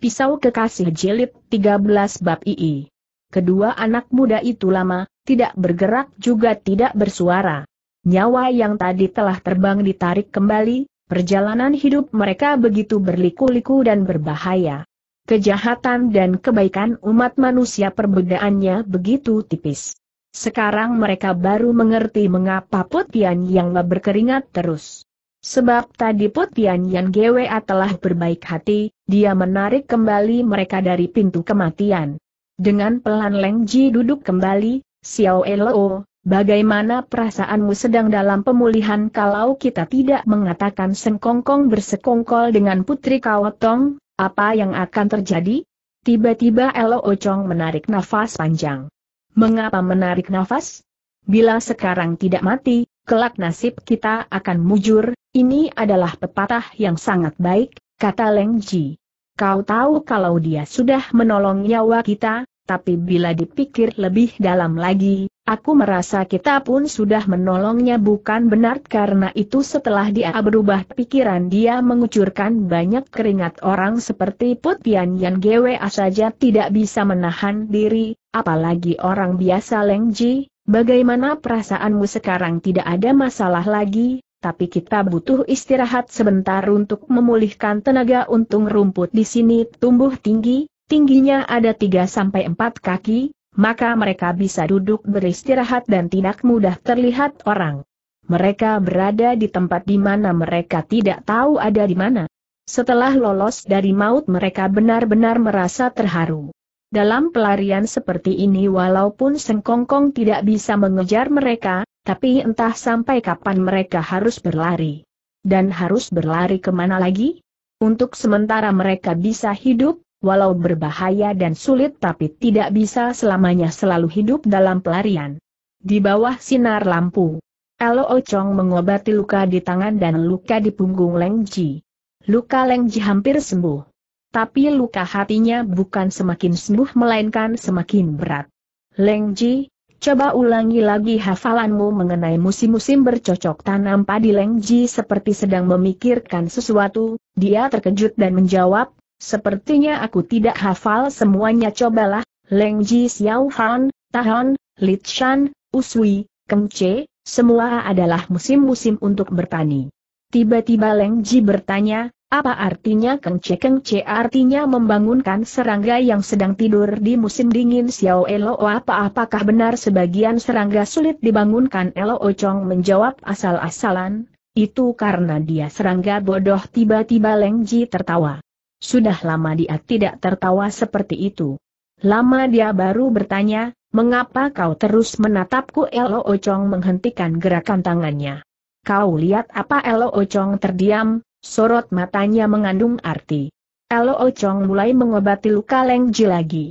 Pisau Kekasih Jilid 13 Bab II. Kedua anak muda itu lama, tidak bergerak juga tidak bersuara. Nyawa yang tadi telah terbang ditarik kembali, perjalanan hidup mereka begitu berliku-liku dan berbahaya. Kejahatan dan kebaikan umat manusia perbedaannya begitu tipis. Sekarang mereka baru mengerti mengapa Putian yang berkeringat terus Sebab tadi Put Tian Yan Gwe telah berbaik hati, dia menarik kembali mereka dari pintu kematian. Dengan pelan Leng Ji duduk kembali, Xiao Elo, bagaimana perasaanmu sedang dalam pemulihan kalau kita tidak mengatakan sengkongkong bersekongkol dengan putri Kawatong, apa yang akan terjadi? Tiba-tiba Elo Chong menarik nafas panjang. Mengapa menarik nafas? Bila sekarang tidak mati, kelak nasib kita akan mujur, ini adalah pepatah yang sangat baik, kata Leng Ji. Kau tahu kalau dia sudah menolong nyawa kita, tapi bila dipikir lebih dalam lagi, aku merasa kita pun sudah menolongnya bukan benar karena itu setelah dia berubah pikiran dia mengucurkan banyak keringat orang seperti putian Pian Yan Gwa saja tidak bisa menahan diri, apalagi orang biasa Leng Ji, Bagaimana perasaanmu sekarang tidak ada masalah lagi, tapi kita butuh istirahat sebentar untuk memulihkan tenaga untung rumput di sini tumbuh tinggi, tingginya ada 3-4 kaki, maka mereka bisa duduk beristirahat dan tidak mudah terlihat orang. Mereka berada di tempat di mana mereka tidak tahu ada di mana. Setelah lolos dari maut mereka benar-benar merasa terharu. Dalam pelarian seperti ini walaupun Sengkongkong tidak bisa mengejar mereka, tapi entah sampai kapan mereka harus berlari. Dan harus berlari kemana lagi? Untuk sementara mereka bisa hidup, walau berbahaya dan sulit tapi tidak bisa selamanya selalu hidup dalam pelarian. Di bawah sinar lampu, Elo Ocong mengobati luka di tangan dan luka di punggung Lengji. Luka Lengji hampir sembuh tapi luka hatinya bukan semakin sembuh melainkan semakin berat. Leng Ji, coba ulangi lagi hafalanmu mengenai musim-musim bercocok tanam padi Leng Ji seperti sedang memikirkan sesuatu, dia terkejut dan menjawab, sepertinya aku tidak hafal semuanya cobalah, Leng Ji Xiao Han, Tahan, Litshan, Usui, Kengce, semua adalah musim-musim untuk bertani. Tiba-tiba Leng Ji bertanya, apa artinya kengce-kengce artinya membangunkan serangga yang sedang tidur di musim dingin Xiao Elo apa apakah benar sebagian serangga sulit dibangunkan Elo ocong menjawab asal-asalan, itu karena dia serangga bodoh tiba-tiba Leng tertawa. Sudah lama dia tidak tertawa seperti itu. Lama dia baru bertanya, mengapa kau terus menatapku Elo ocong menghentikan gerakan tangannya. Kau lihat apa Elo ocong terdiam, Sorot matanya mengandung arti. Elo Ocong mulai mengobati luka Leng Ji lagi.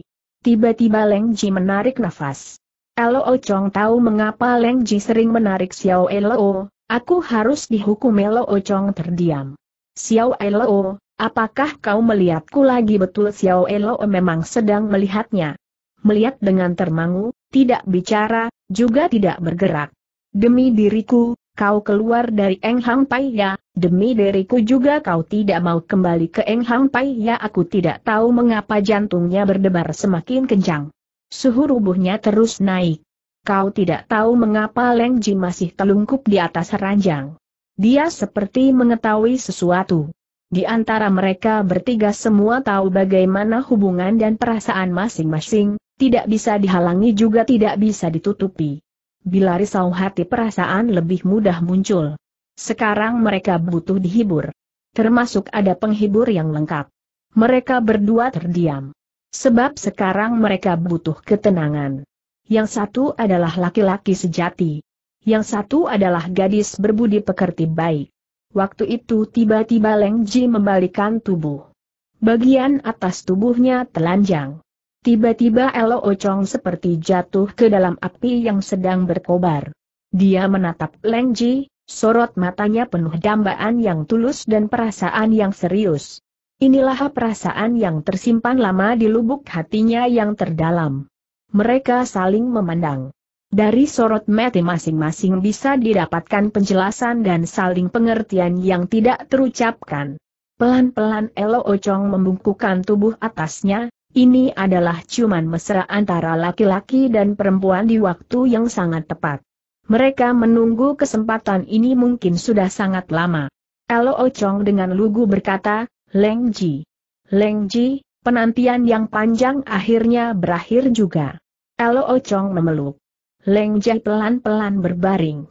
Tiba-tiba Leng Ji menarik nafas. Elo Ocong tahu mengapa Leng Ji sering menarik Xiao Elo, aku harus dihukum Elo Ocong terdiam. Xiao Elo, apakah kau melihatku lagi betul Xiao Elo memang sedang melihatnya? Melihat dengan termangu, tidak bicara, juga tidak bergerak. Demi diriku, kau keluar dari Eng Hang Pai Ya, demi diriku juga kau tidak mau kembali ke Eng Hang Pai Ya aku tidak tahu mengapa jantungnya berdebar semakin kencang. Suhu rubuhnya terus naik. Kau tidak tahu mengapa Leng Ji masih telungkup di atas ranjang. Dia seperti mengetahui sesuatu. Di antara mereka bertiga semua tahu bagaimana hubungan dan perasaan masing-masing, tidak bisa dihalangi juga tidak bisa ditutupi bila risau hati perasaan lebih mudah muncul. Sekarang mereka butuh dihibur. Termasuk ada penghibur yang lengkap. Mereka berdua terdiam. Sebab sekarang mereka butuh ketenangan. Yang satu adalah laki-laki sejati. Yang satu adalah gadis berbudi pekerti baik. Waktu itu tiba-tiba Leng Ji membalikan tubuh. Bagian atas tubuhnya telanjang. Tiba-tiba Elo Ocong seperti jatuh ke dalam api yang sedang berkobar. Dia menatap Leng Ji, sorot matanya penuh dambaan yang tulus dan perasaan yang serius. Inilah perasaan yang tersimpan lama di lubuk hatinya yang terdalam. Mereka saling memandang. Dari sorot mata masing-masing bisa didapatkan penjelasan dan saling pengertian yang tidak terucapkan. Pelan-pelan Elo Ocong membungkukkan tubuh atasnya, ini adalah ciuman mesra antara laki-laki dan perempuan di waktu yang sangat tepat. Mereka menunggu kesempatan ini mungkin sudah sangat lama. Elo Ocong dengan lugu berkata, Leng Ji. Leng Ji, penantian yang panjang akhirnya berakhir juga. Elo Ocong memeluk. Leng Ji pelan-pelan berbaring.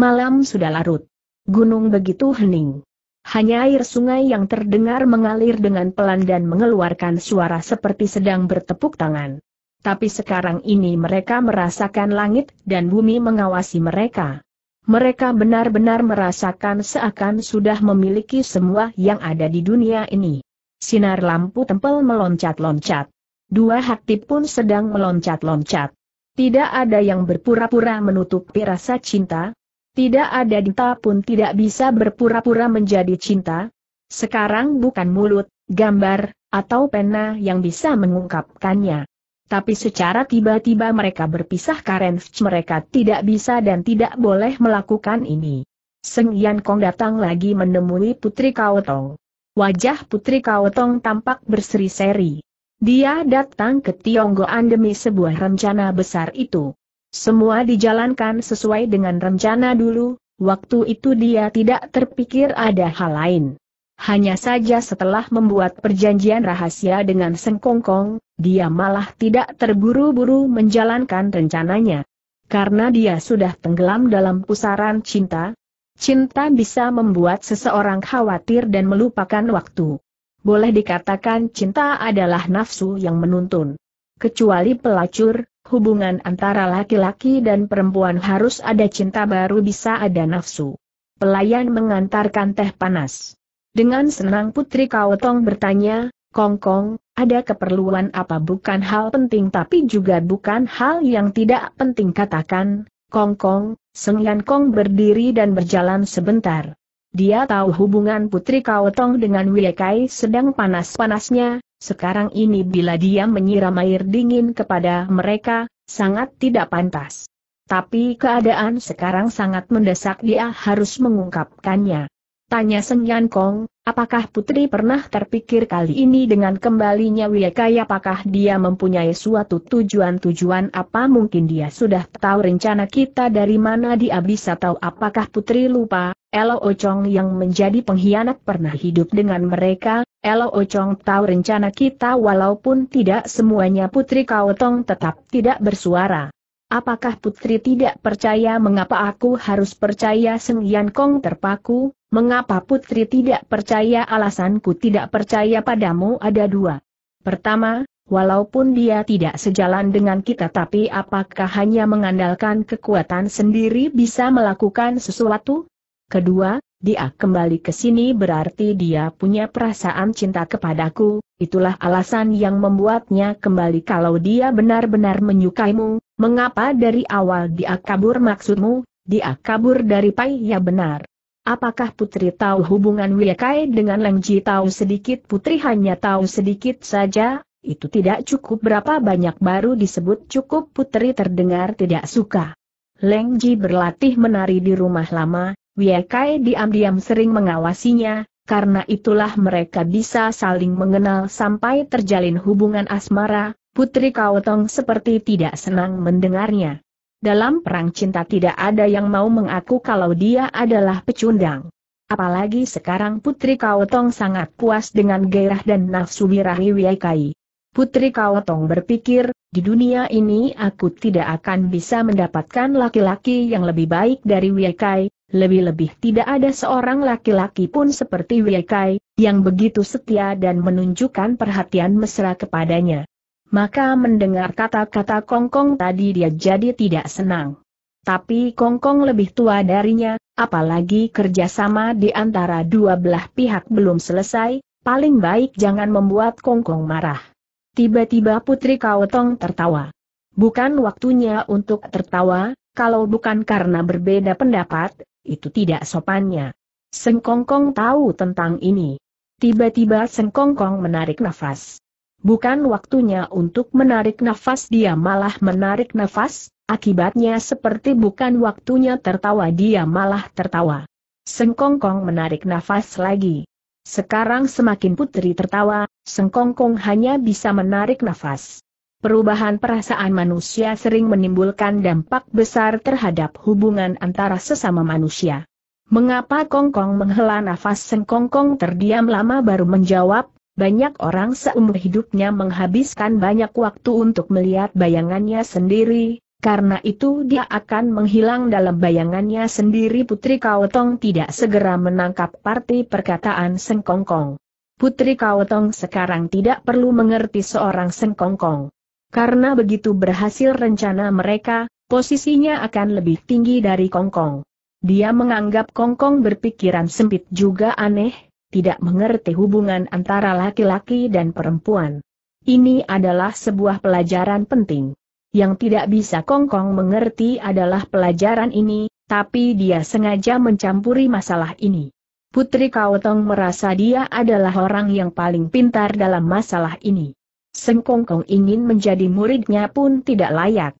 Malam sudah larut. Gunung begitu hening hanya air sungai yang terdengar mengalir dengan pelan dan mengeluarkan suara seperti sedang bertepuk tangan. Tapi sekarang ini mereka merasakan langit dan bumi mengawasi mereka. Mereka benar-benar merasakan seakan sudah memiliki semua yang ada di dunia ini. Sinar lampu tempel meloncat-loncat. Dua hati pun sedang meloncat-loncat. Tidak ada yang berpura-pura menutupi rasa cinta, tidak ada cinta pun tidak bisa berpura-pura menjadi cinta. Sekarang bukan mulut, gambar, atau pena yang bisa mengungkapkannya. Tapi secara tiba-tiba mereka berpisah karena mereka tidak bisa dan tidak boleh melakukan ini. Seng Yan Kong datang lagi menemui Putri Kaotong. Wajah Putri Kaotong tampak berseri-seri. Dia datang ke Tionggoan demi sebuah rencana besar itu. Semua dijalankan sesuai dengan rencana dulu, waktu itu dia tidak terpikir ada hal lain. Hanya saja setelah membuat perjanjian rahasia dengan Sengkongkong, dia malah tidak terburu-buru menjalankan rencananya. Karena dia sudah tenggelam dalam pusaran cinta, cinta bisa membuat seseorang khawatir dan melupakan waktu. Boleh dikatakan cinta adalah nafsu yang menuntun. Kecuali pelacur, hubungan antara laki-laki dan perempuan harus ada cinta baru bisa ada nafsu. Pelayan mengantarkan teh panas. Dengan senang Putri Kaotong bertanya, Kongkong, ada keperluan apa bukan hal penting tapi juga bukan hal yang tidak penting katakan, Kongkong, Yan Kong berdiri dan berjalan sebentar. Dia tahu hubungan Putri Kaotong dengan Wiekai sedang panas-panasnya, sekarang ini bila dia menyiram air dingin kepada mereka, sangat tidak pantas. Tapi keadaan sekarang sangat mendesak dia harus mengungkapkannya. Tanya Yan Kong, apakah putri pernah terpikir kali ini dengan kembalinya Wiekai apakah dia mempunyai suatu tujuan-tujuan apa mungkin dia sudah tahu rencana kita dari mana dia bisa tahu apakah putri lupa, Elo Ocong yang menjadi pengkhianat pernah hidup dengan mereka, Elo Ocong tahu rencana kita walaupun tidak semuanya Putri Kau Tong tetap tidak bersuara. Apakah Putri tidak percaya mengapa aku harus percaya Seng Yan Kong terpaku, mengapa Putri tidak percaya alasanku tidak percaya padamu ada dua. Pertama, walaupun dia tidak sejalan dengan kita tapi apakah hanya mengandalkan kekuatan sendiri bisa melakukan sesuatu? Kedua, dia kembali ke sini berarti dia punya perasaan cinta kepadaku, itulah alasan yang membuatnya kembali kalau dia benar-benar menyukaimu, mengapa dari awal dia kabur maksudmu, dia kabur dari Pai ya benar. Apakah Putri tahu hubungan Wiekai dengan Leng Ji tahu sedikit Putri hanya tahu sedikit saja, itu tidak cukup berapa banyak baru disebut cukup Putri terdengar tidak suka. Leng Ji berlatih menari di rumah lama, Wiekai diam-diam sering mengawasinya, karena itulah mereka bisa saling mengenal sampai terjalin hubungan asmara, Putri Kaotong seperti tidak senang mendengarnya. Dalam perang cinta tidak ada yang mau mengaku kalau dia adalah pecundang. Apalagi sekarang Putri Kaotong sangat puas dengan gairah dan nafsu birahi Wiekai. Putri Kaotong berpikir, di dunia ini aku tidak akan bisa mendapatkan laki-laki yang lebih baik dari Wiekai, lebih-lebih tidak ada seorang laki-laki pun seperti Wiekai, yang begitu setia dan menunjukkan perhatian mesra kepadanya. Maka mendengar kata-kata Kongkong tadi dia jadi tidak senang. Tapi Kongkong lebih tua darinya, apalagi kerjasama di antara dua belah pihak belum selesai, paling baik jangan membuat Kongkong marah. Tiba-tiba Putri Kaotong tertawa. Bukan waktunya untuk tertawa, kalau bukan karena berbeda pendapat, itu tidak sopannya. Sengkongkong tahu tentang ini. Tiba-tiba Sengkongkong menarik nafas. Bukan waktunya untuk menarik nafas dia malah menarik nafas, akibatnya seperti bukan waktunya tertawa dia malah tertawa. Sengkongkong menarik nafas lagi. Sekarang semakin putri tertawa, Sengkongkong hanya bisa menarik nafas perubahan perasaan manusia sering menimbulkan dampak besar terhadap hubungan antara sesama manusia. Mengapa Kongkong menghela nafas Sengkongkong terdiam lama baru menjawab, banyak orang seumur hidupnya menghabiskan banyak waktu untuk melihat bayangannya sendiri, karena itu dia akan menghilang dalam bayangannya sendiri Putri Kaotong tidak segera menangkap parti perkataan Sengkongkong. Putri Kaotong sekarang tidak perlu mengerti seorang Sengkongkong. Karena begitu berhasil rencana mereka, posisinya akan lebih tinggi dari Kongkong. Dia menganggap Kongkong berpikiran sempit juga aneh, tidak mengerti hubungan antara laki-laki dan perempuan. Ini adalah sebuah pelajaran penting. Yang tidak bisa Kongkong mengerti adalah pelajaran ini, tapi dia sengaja mencampuri masalah ini. Putri Kaotong merasa dia adalah orang yang paling pintar dalam masalah ini. Sengkongkong ingin menjadi muridnya pun tidak layak.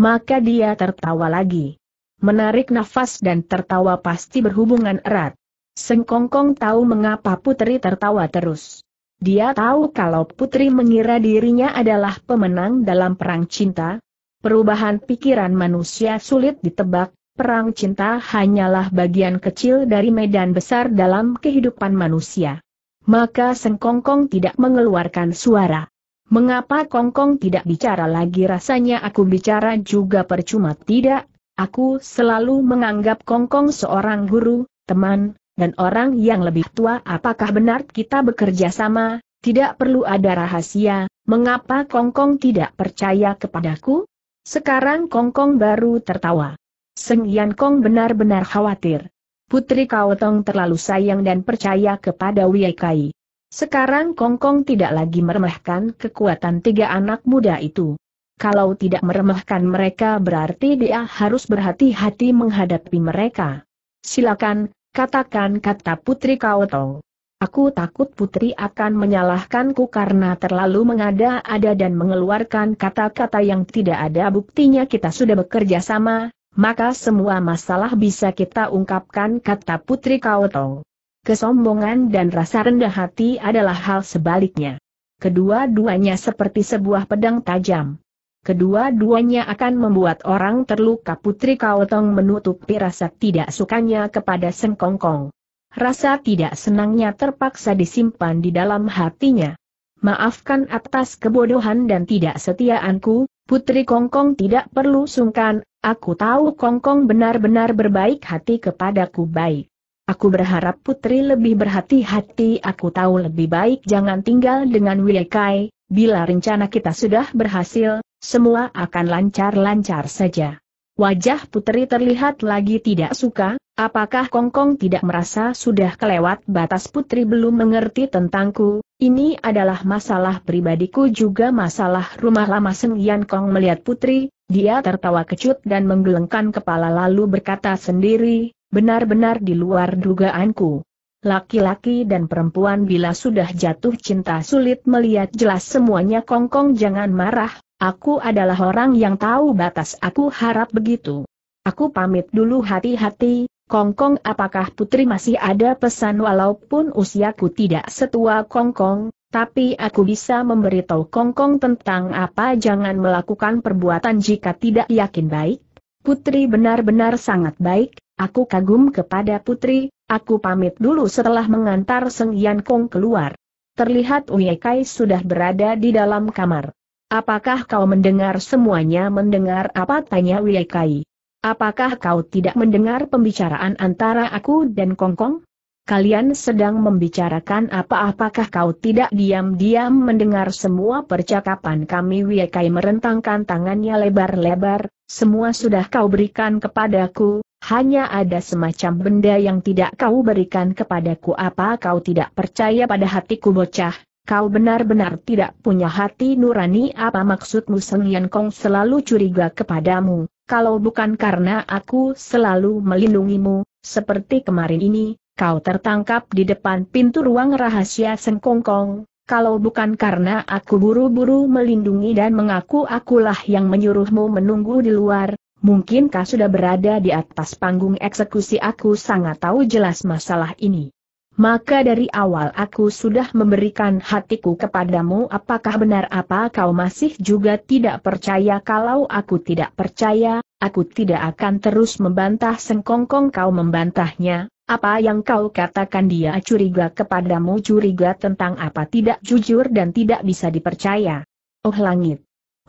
Maka dia tertawa lagi. Menarik nafas dan tertawa pasti berhubungan erat. Sengkongkong tahu mengapa putri tertawa terus. Dia tahu kalau putri mengira dirinya adalah pemenang dalam perang cinta. Perubahan pikiran manusia sulit ditebak, Perang cinta hanyalah bagian kecil dari medan besar dalam kehidupan manusia. Maka Sengkongkong tidak mengeluarkan suara. Mengapa Kongkong tidak bicara lagi rasanya aku bicara juga percuma tidak? Aku selalu menganggap Kongkong seorang guru, teman, dan orang yang lebih tua apakah benar kita bekerja sama, tidak perlu ada rahasia, mengapa Kongkong tidak percaya kepadaku? Sekarang Kongkong baru tertawa. Seng Yan Kong benar-benar khawatir. Putri Kaotong terlalu sayang dan percaya kepada Wei Kai. Sekarang Kongkong tidak lagi meremehkan kekuatan tiga anak muda itu. Kalau tidak meremehkan mereka berarti dia harus berhati-hati menghadapi mereka. Silakan, katakan kata Putri Kaoto. Aku takut Putri akan menyalahkanku karena terlalu mengada-ada dan mengeluarkan kata-kata yang tidak ada buktinya kita sudah bekerja sama, maka semua masalah bisa kita ungkapkan kata Putri Kaoto kesombongan dan rasa rendah hati adalah hal sebaliknya. Kedua-duanya seperti sebuah pedang tajam. Kedua-duanya akan membuat orang terluka Putri Kaotong menutupi rasa tidak sukanya kepada Sengkongkong. Rasa tidak senangnya terpaksa disimpan di dalam hatinya. Maafkan atas kebodohan dan tidak setiaanku, Putri Kongkong tidak perlu sungkan, aku tahu Kongkong benar-benar berbaik hati kepadaku baik. Aku berharap putri lebih berhati-hati aku tahu lebih baik jangan tinggal dengan Wiekai, bila rencana kita sudah berhasil, semua akan lancar-lancar saja. Wajah putri terlihat lagi tidak suka, apakah Kongkong tidak merasa sudah kelewat batas putri belum mengerti tentangku, ini adalah masalah pribadiku juga masalah rumah lama Seng Yan Kong melihat putri, dia tertawa kecut dan menggelengkan kepala lalu berkata sendiri, Benar-benar di luar dugaanku. Laki-laki dan perempuan bila sudah jatuh cinta sulit melihat jelas semuanya kongkong -kong jangan marah, aku adalah orang yang tahu batas aku harap begitu. Aku pamit dulu hati-hati, kongkong apakah putri masih ada pesan walaupun usiaku tidak setua kongkong, tapi aku bisa memberitahu kongkong tentang apa jangan melakukan perbuatan jika tidak yakin baik. Putri benar-benar sangat baik, Aku kagum kepada putri, aku pamit dulu setelah mengantar Seng Yan Kong keluar. Terlihat Wei Kai sudah berada di dalam kamar. Apakah kau mendengar semuanya mendengar apa tanya Wei Kai? Apakah kau tidak mendengar pembicaraan antara aku dan Kong Kong? Kalian sedang membicarakan apa apakah kau tidak diam-diam mendengar semua percakapan kami Wiekai merentangkan tangannya lebar-lebar, semua sudah kau berikan kepadaku, hanya ada semacam benda yang tidak kau berikan kepadaku apa kau tidak percaya pada hatiku bocah, kau benar-benar tidak punya hati nurani apa maksudmu Seng Yan Kong selalu curiga kepadamu, kalau bukan karena aku selalu melindungimu, seperti kemarin ini, kau tertangkap di depan pintu ruang rahasia Seng Kong Kong. Kalau bukan karena aku buru-buru melindungi dan mengaku akulah yang menyuruhmu menunggu di luar, Mungkinkah sudah berada di atas panggung eksekusi aku sangat tahu jelas masalah ini. Maka dari awal aku sudah memberikan hatiku kepadamu apakah benar apa kau masih juga tidak percaya kalau aku tidak percaya, aku tidak akan terus membantah sengkongkong kau membantahnya, apa yang kau katakan dia curiga kepadamu curiga tentang apa tidak jujur dan tidak bisa dipercaya. Oh langit!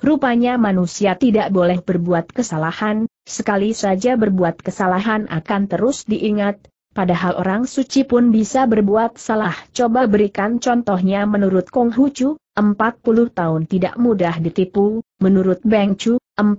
Rupanya manusia tidak boleh berbuat kesalahan, sekali saja berbuat kesalahan akan terus diingat, padahal orang suci pun bisa berbuat salah. Coba berikan contohnya menurut Kong Hucu, 40 tahun tidak mudah ditipu, menurut Beng Chu, 40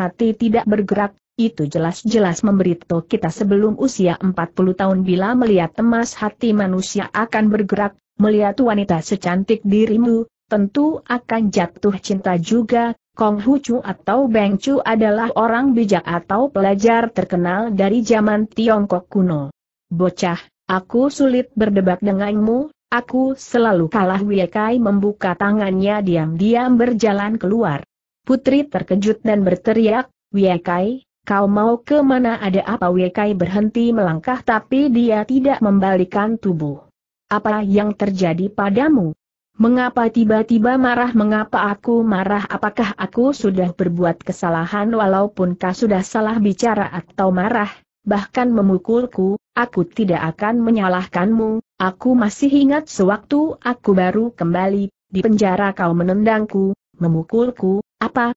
hati tidak bergerak, itu jelas-jelas memberitahu kita sebelum usia 40 tahun bila melihat emas hati manusia akan bergerak, melihat wanita secantik dirimu, tentu akan jatuh cinta juga. Kong Hu Chu atau Beng Chu adalah orang bijak atau pelajar terkenal dari zaman Tiongkok kuno. Bocah, aku sulit berdebat denganmu, aku selalu kalah Wiekai membuka tangannya diam-diam berjalan keluar. Putri terkejut dan berteriak, Wiekai, kau mau ke mana ada apa Wiekai berhenti melangkah tapi dia tidak membalikan tubuh. Apa yang terjadi padamu? Mengapa tiba-tiba marah? Mengapa aku marah? Apakah aku sudah berbuat kesalahan Walaupun kau sudah salah bicara atau marah? Bahkan memukulku, aku tidak akan menyalahkanmu, aku masih ingat sewaktu aku baru kembali, di penjara kau menendangku, memukulku, apa?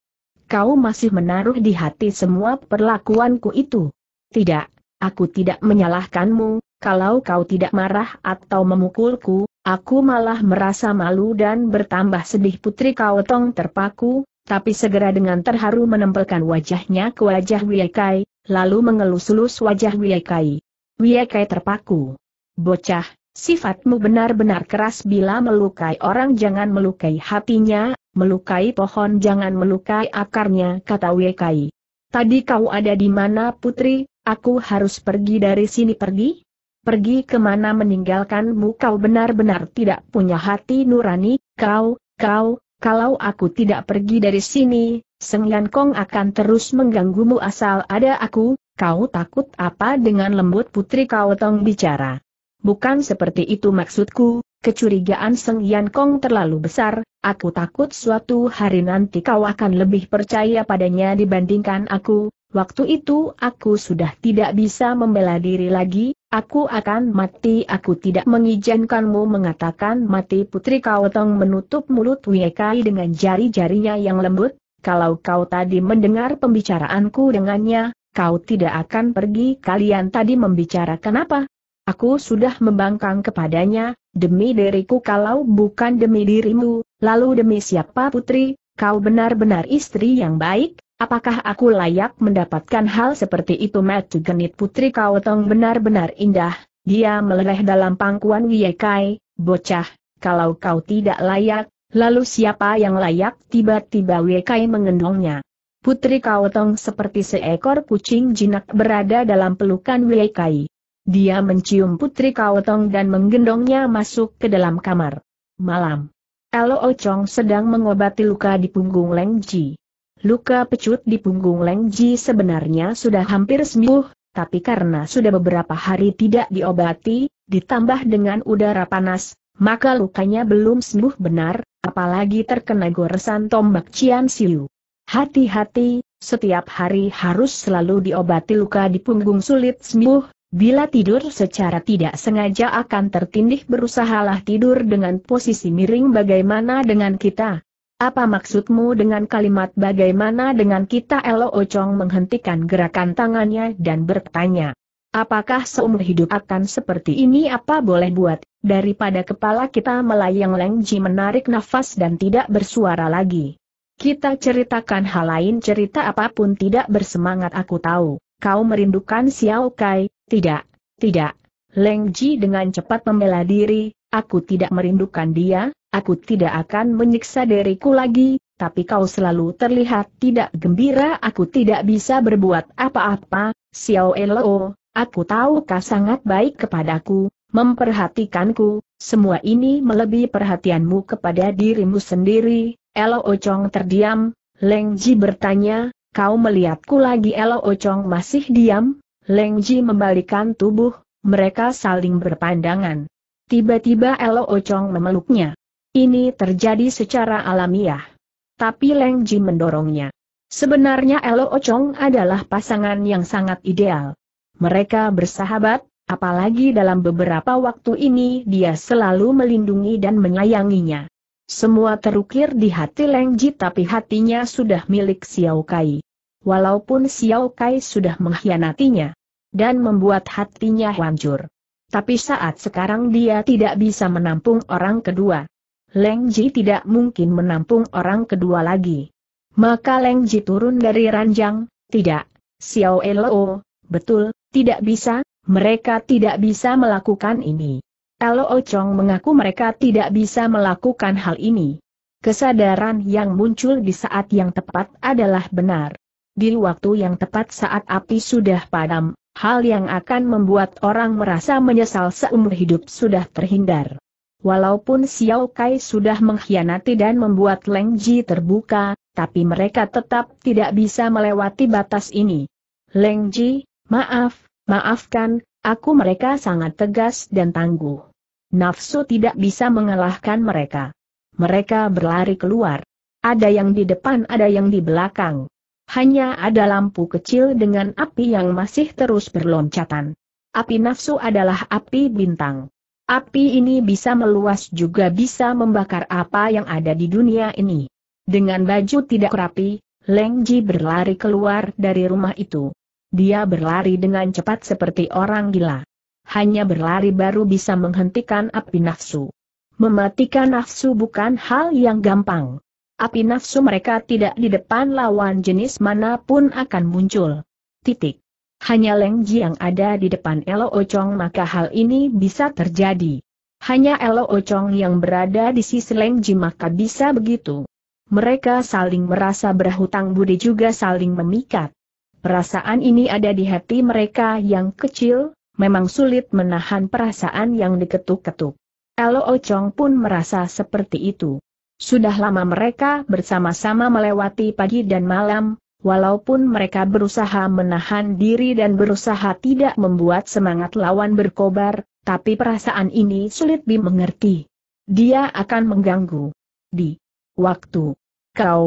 Kau masih menaruh di hati semua perlakuanku itu? Tidak, aku tidak menyalahkanmu, kalau kau tidak marah atau memukulku, Aku malah merasa malu dan bertambah sedih Putri kau Kaotong terpaku, tapi segera dengan terharu menempelkan wajahnya ke wajah Wiekai, lalu mengelus-elus wajah Wiekai. Wiekai terpaku. Bocah, sifatmu benar-benar keras bila melukai orang jangan melukai hatinya, melukai pohon jangan melukai akarnya kata Wiekai. Tadi kau ada di mana putri, aku harus pergi dari sini pergi? pergi kemana meninggalkanmu kau benar-benar tidak punya hati nurani, kau, kau, kalau aku tidak pergi dari sini, Seng Yan Kong akan terus mengganggumu asal ada aku, kau takut apa dengan lembut putri kau tong bicara. Bukan seperti itu maksudku, kecurigaan Seng Yan Kong terlalu besar, aku takut suatu hari nanti kau akan lebih percaya padanya dibandingkan aku, Waktu itu aku sudah tidak bisa membela diri lagi, aku akan mati. Aku tidak mengizinkanmu mengatakan mati putri kau Kaotong menutup mulut Wiekai dengan jari-jarinya yang lembut. Kalau kau tadi mendengar pembicaraanku dengannya, kau tidak akan pergi. Kalian tadi membicarakan apa? Aku sudah membangkang kepadanya, demi diriku kalau bukan demi dirimu, lalu demi siapa putri, kau benar-benar istri yang baik, Apakah aku layak mendapatkan hal seperti itu Matu genit putri Kaotong benar-benar indah, dia meleleh dalam pangkuan Wiekai, bocah, kalau kau tidak layak, lalu siapa yang layak tiba-tiba Wiekai mengendongnya. Putri Kaotong seperti seekor kucing jinak berada dalam pelukan Wiekai. Dia mencium Putri Kaotong dan menggendongnya masuk ke dalam kamar. Malam. Lo Ochong sedang mengobati luka di punggung Leng Ji. Luka pecut di punggung Leng Ji sebenarnya sudah hampir sembuh, tapi karena sudah beberapa hari tidak diobati, ditambah dengan udara panas, maka lukanya belum sembuh benar, apalagi terkena goresan tombak Cian Siu. Hati-hati, setiap hari harus selalu diobati luka di punggung sulit sembuh, bila tidur secara tidak sengaja akan tertindih berusahalah tidur dengan posisi miring bagaimana dengan kita, apa maksudmu dengan kalimat bagaimana dengan kita Elo Ocong menghentikan gerakan tangannya dan bertanya. Apakah seumur hidup akan seperti ini apa boleh buat, daripada kepala kita melayang Lengji menarik nafas dan tidak bersuara lagi. Kita ceritakan hal lain cerita apapun tidak bersemangat aku tahu, kau merindukan Xiao Kai, tidak, tidak. Lengji dengan cepat membela diri, aku tidak merindukan dia, Aku tidak akan menyiksa diriku lagi, tapi kau selalu terlihat tidak gembira aku tidak bisa berbuat apa-apa, Xiao Elo, aku tahu kau sangat baik kepadaku, memperhatikanku, semua ini melebihi perhatianmu kepada dirimu sendiri, Elo Ochong terdiam, Leng Ji bertanya, kau melihatku lagi Elo Ochong masih diam, Leng Ji membalikan tubuh, mereka saling berpandangan. Tiba-tiba Elo Ochong memeluknya. Ini terjadi secara alamiah. Tapi Leng Ji mendorongnya. Sebenarnya Elo Ochong adalah pasangan yang sangat ideal. Mereka bersahabat, apalagi dalam beberapa waktu ini dia selalu melindungi dan menyayanginya. Semua terukir di hati Leng Ji tapi hatinya sudah milik Xiao Kai. Walaupun Xiao Kai sudah mengkhianatinya dan membuat hatinya hancur. Tapi saat sekarang dia tidak bisa menampung orang kedua. Leng Ji tidak mungkin menampung orang kedua lagi. Maka Leng Ji turun dari ranjang, tidak, Xiao Elo, betul, tidak bisa, mereka tidak bisa melakukan ini. Elo Chong mengaku mereka tidak bisa melakukan hal ini. Kesadaran yang muncul di saat yang tepat adalah benar. Di waktu yang tepat saat api sudah padam, Hal yang akan membuat orang merasa menyesal seumur hidup sudah terhindar. Walaupun Xiao Kai sudah mengkhianati dan membuat Leng Ji terbuka, tapi mereka tetap tidak bisa melewati batas ini. Leng Ji, maaf, maafkan, aku mereka sangat tegas dan tangguh. Nafsu tidak bisa mengalahkan mereka. Mereka berlari keluar. Ada yang di depan ada yang di belakang. Hanya ada lampu kecil dengan api yang masih terus berloncatan. Api nafsu adalah api bintang. Api ini bisa meluas juga bisa membakar apa yang ada di dunia ini. Dengan baju tidak rapi, Leng Ji berlari keluar dari rumah itu. Dia berlari dengan cepat seperti orang gila. Hanya berlari baru bisa menghentikan api nafsu. Mematikan nafsu bukan hal yang gampang. Api nafsu mereka tidak di depan lawan jenis manapun akan muncul. Titik hanya Leng yang ada di depan Elo Ocong maka hal ini bisa terjadi. Hanya Elo Ocong yang berada di sisi Leng Ji maka bisa begitu. Mereka saling merasa berhutang budi juga saling memikat. Perasaan ini ada di hati mereka yang kecil, memang sulit menahan perasaan yang diketuk-ketuk. Elo Ocong pun merasa seperti itu. Sudah lama mereka bersama-sama melewati pagi dan malam, walaupun mereka berusaha menahan diri dan berusaha tidak membuat semangat lawan berkobar, tapi perasaan ini sulit dimengerti. Dia akan mengganggu. Di waktu kau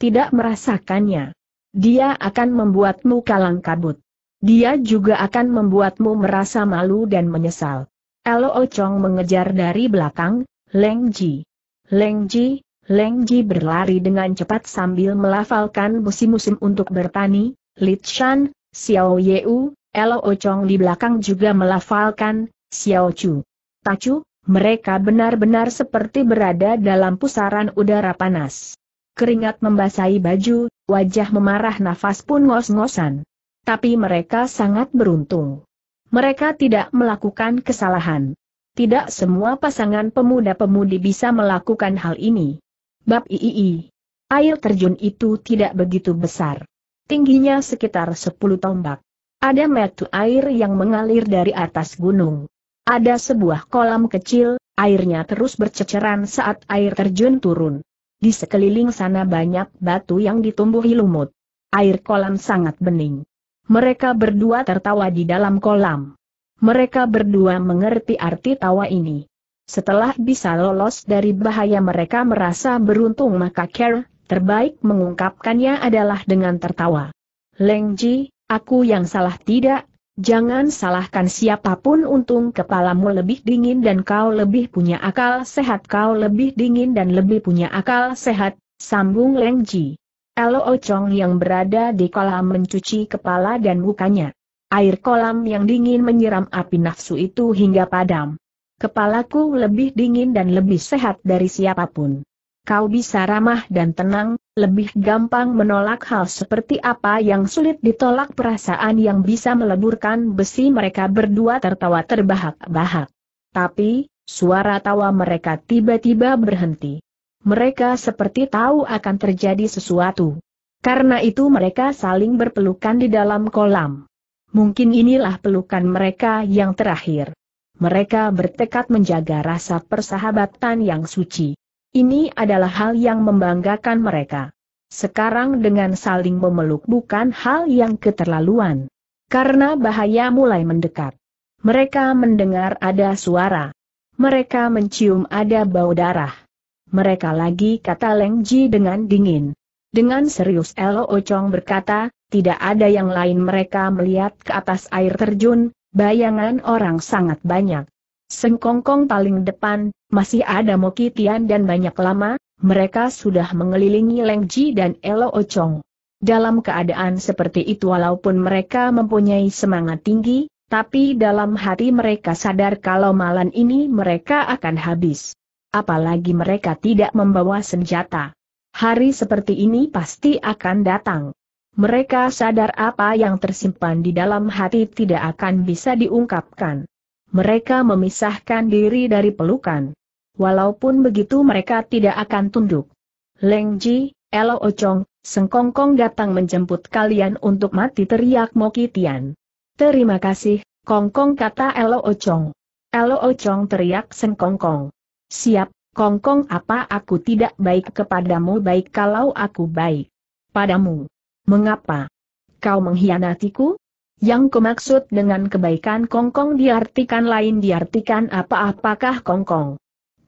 tidak merasakannya, dia akan membuatmu kalang kabut. Dia juga akan membuatmu merasa malu dan menyesal. Elo Ocong mengejar dari belakang, Leng Ji. Leng Ji, Leng Ji berlari dengan cepat sambil melafalkan musim-musim untuk bertani, Li Shan, Xiao Yeu, Lo Chong di belakang juga melafalkan, Xiao Chu. Tachu. mereka benar-benar seperti berada dalam pusaran udara panas. Keringat membasahi baju, wajah memarah nafas pun ngos-ngosan. Tapi mereka sangat beruntung. Mereka tidak melakukan kesalahan. Tidak semua pasangan pemuda-pemudi bisa melakukan hal ini. Bab III. Air terjun itu tidak begitu besar. Tingginya sekitar 10 tombak. Ada metu air yang mengalir dari atas gunung. Ada sebuah kolam kecil, airnya terus berceceran saat air terjun turun. Di sekeliling sana banyak batu yang ditumbuhi lumut. Air kolam sangat bening. Mereka berdua tertawa di dalam kolam. Mereka berdua mengerti arti tawa ini. Setelah bisa lolos dari bahaya mereka merasa beruntung maka Kerr terbaik mengungkapkannya adalah dengan tertawa. Leng Ji, aku yang salah tidak, jangan salahkan siapapun untung kepalamu lebih dingin dan kau lebih punya akal sehat kau lebih dingin dan lebih punya akal sehat, sambung Leng Ji. Elo Ochong yang berada di kolam mencuci kepala dan mukanya. Air kolam yang dingin menyiram api nafsu itu hingga padam. Kepalaku lebih dingin dan lebih sehat dari siapapun. Kau bisa ramah dan tenang, lebih gampang menolak hal seperti apa yang sulit ditolak perasaan yang bisa meleburkan besi mereka berdua tertawa terbahak-bahak. Tapi, suara tawa mereka tiba-tiba berhenti. Mereka seperti tahu akan terjadi sesuatu. Karena itu mereka saling berpelukan di dalam kolam. Mungkin inilah pelukan mereka yang terakhir mereka bertekad menjaga rasa persahabatan yang suci. Ini adalah hal yang membanggakan mereka. Sekarang dengan saling memeluk bukan hal yang keterlaluan. Karena bahaya mulai mendekat. Mereka mendengar ada suara. Mereka mencium ada bau darah. Mereka lagi kata Leng Ji dengan dingin. Dengan serius Elo Ochong berkata, tidak ada yang lain mereka melihat ke atas air terjun, Bayangan orang sangat banyak. Sengkongkong paling depan, masih ada Mokitian dan banyak lama, mereka sudah mengelilingi Lengji dan Elo Ochong. Dalam keadaan seperti itu walaupun mereka mempunyai semangat tinggi, tapi dalam hati mereka sadar kalau malam ini mereka akan habis. Apalagi mereka tidak membawa senjata. Hari seperti ini pasti akan datang. Mereka sadar apa yang tersimpan di dalam hati tidak akan bisa diungkapkan. Mereka memisahkan diri dari pelukan. Walaupun begitu mereka tidak akan tunduk. Leng Ji, Elo Ocong, Sengkongkong datang menjemput kalian untuk mati teriak Mokitian. Terima kasih, Kongkong kata Elo Ocong. Elo Ocong teriak Sengkongkong. Siap, Kongkong apa aku tidak baik kepadamu baik kalau aku baik. Padamu. Mengapa? Kau mengkhianatiku? Yang kumaksud dengan kebaikan kongkong diartikan lain diartikan apa-apakah kongkong?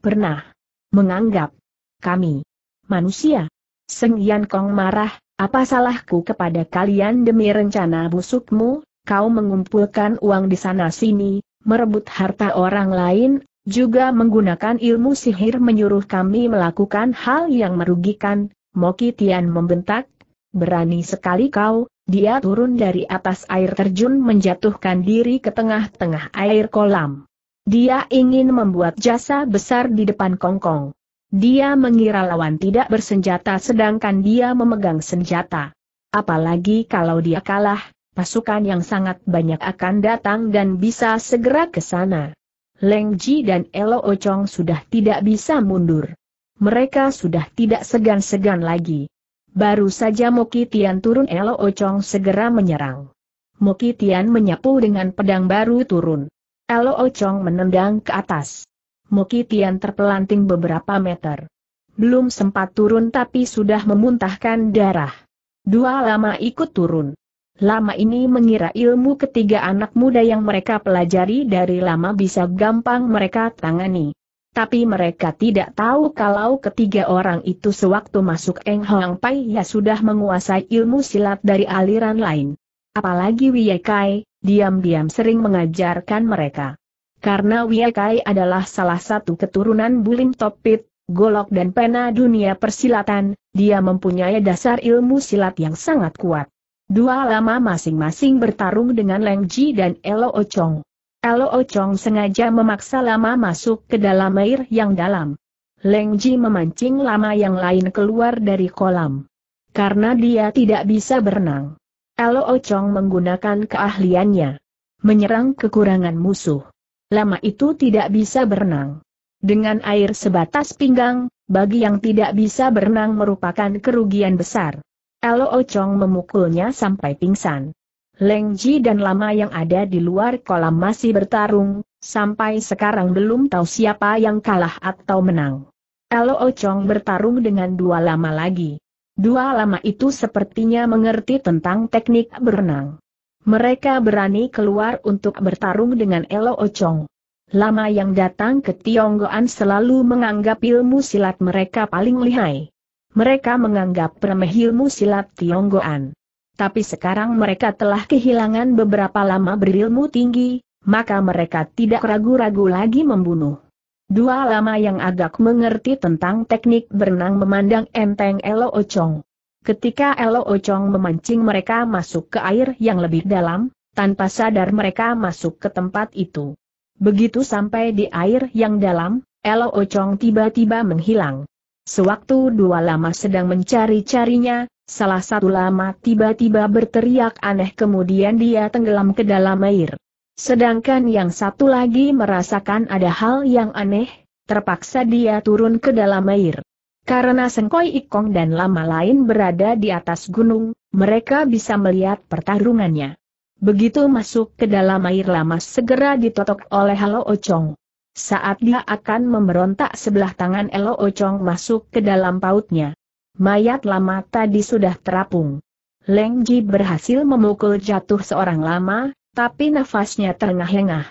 Pernah menganggap kami manusia. Seng Yan Kong marah, apa salahku kepada kalian demi rencana busukmu, kau mengumpulkan uang di sana-sini, merebut harta orang lain, juga menggunakan ilmu sihir menyuruh kami melakukan hal yang merugikan, Moki Tian membentak, berani sekali kau, dia turun dari atas air terjun menjatuhkan diri ke tengah-tengah air kolam. Dia ingin membuat jasa besar di depan Kongkong. Dia mengira lawan tidak bersenjata sedangkan dia memegang senjata. Apalagi kalau dia kalah, pasukan yang sangat banyak akan datang dan bisa segera ke sana. Leng Ji dan Elo Ochong sudah tidak bisa mundur. Mereka sudah tidak segan-segan lagi. Baru saja Moki Tian turun Elo Ocong segera menyerang. Moki Tian menyapu dengan pedang baru turun. Elo Ocong menendang ke atas. Moki Tian terpelanting beberapa meter. Belum sempat turun tapi sudah memuntahkan darah. Dua lama ikut turun. Lama ini mengira ilmu ketiga anak muda yang mereka pelajari dari lama bisa gampang mereka tangani. Tapi mereka tidak tahu kalau ketiga orang itu sewaktu masuk Eng Hoang Pai ya sudah menguasai ilmu silat dari aliran lain. Apalagi Kai, diam-diam sering mengajarkan mereka. Karena Kai adalah salah satu keturunan Bulim Topit, Golok dan Pena dunia persilatan, dia mempunyai dasar ilmu silat yang sangat kuat. Dua lama masing-masing bertarung dengan Leng Ji dan Elo Ochong. Kalau Ocong oh sengaja memaksa lama masuk ke dalam air yang dalam. Leng Ji memancing lama yang lain keluar dari kolam. Karena dia tidak bisa berenang. Kalau Ocong oh menggunakan keahliannya. Menyerang kekurangan musuh. Lama itu tidak bisa berenang. Dengan air sebatas pinggang, bagi yang tidak bisa berenang merupakan kerugian besar. Elo Ocong oh memukulnya sampai pingsan. Leng Ji dan Lama yang ada di luar kolam masih bertarung, sampai sekarang belum tahu siapa yang kalah atau menang. Elo Ocong bertarung dengan dua lama lagi. Dua lama itu sepertinya mengerti tentang teknik berenang. Mereka berani keluar untuk bertarung dengan Elo Ocong. Lama yang datang ke Tionggoan selalu menganggap ilmu silat mereka paling lihai. Mereka menganggap remeh ilmu silat Tionggoan tapi sekarang mereka telah kehilangan beberapa lama berilmu tinggi, maka mereka tidak ragu-ragu lagi membunuh. Dua lama yang agak mengerti tentang teknik berenang memandang enteng Elo Ocong. Ketika Elo Ocong memancing mereka masuk ke air yang lebih dalam, tanpa sadar mereka masuk ke tempat itu. Begitu sampai di air yang dalam, Elo Ocong tiba-tiba menghilang. Sewaktu dua lama sedang mencari-carinya, Salah satu lama tiba-tiba berteriak aneh kemudian dia tenggelam ke dalam air. Sedangkan yang satu lagi merasakan ada hal yang aneh, terpaksa dia turun ke dalam air. Karena Sengkoi Ikong dan lama lain berada di atas gunung, mereka bisa melihat pertarungannya. Begitu masuk ke dalam air lama segera ditotok oleh Halo Ocong. Saat dia akan memberontak sebelah tangan Elo Ocong masuk ke dalam pautnya. Mayat lama tadi sudah terapung. Leng Ji berhasil memukul jatuh seorang lama, tapi nafasnya terengah-engah.